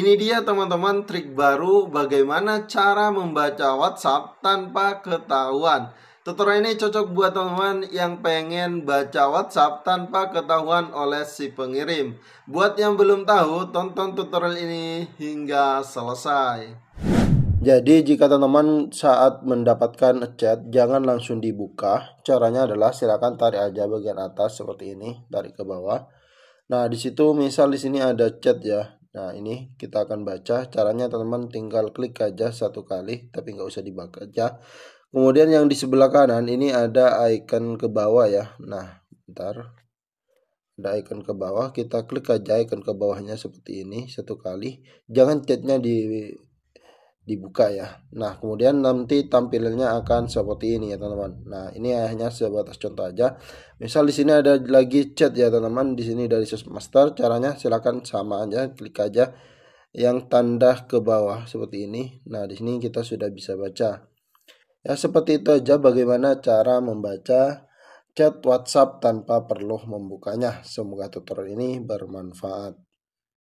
Ini dia teman-teman trik baru bagaimana cara membaca WhatsApp tanpa ketahuan. Tutorial ini cocok buat teman-teman yang pengen baca WhatsApp tanpa ketahuan oleh si pengirim. Buat yang belum tahu, tonton tutorial ini hingga selesai. Jadi jika teman-teman saat mendapatkan chat jangan langsung dibuka. Caranya adalah silakan tarik aja bagian atas seperti ini, tarik ke bawah. Nah, di situ misal di sini ada chat ya. Nah ini kita akan baca caranya teman-teman tinggal klik aja satu kali tapi nggak usah dibaca. Kemudian yang di sebelah kanan ini ada icon ke bawah ya. Nah bentar ada icon ke bawah kita klik aja icon ke bawahnya seperti ini satu kali. Jangan chatnya di dibuka ya. Nah, kemudian nanti tampilannya akan seperti ini ya, teman-teman. Nah, ini hanya sebatas contoh aja. Misal di sini ada lagi chat ya, teman-teman. Di sini dari master caranya silahkan sama aja, klik aja yang tanda ke bawah seperti ini. Nah, di sini kita sudah bisa baca. Ya, seperti itu aja bagaimana cara membaca chat WhatsApp tanpa perlu membukanya. Semoga tutorial ini bermanfaat.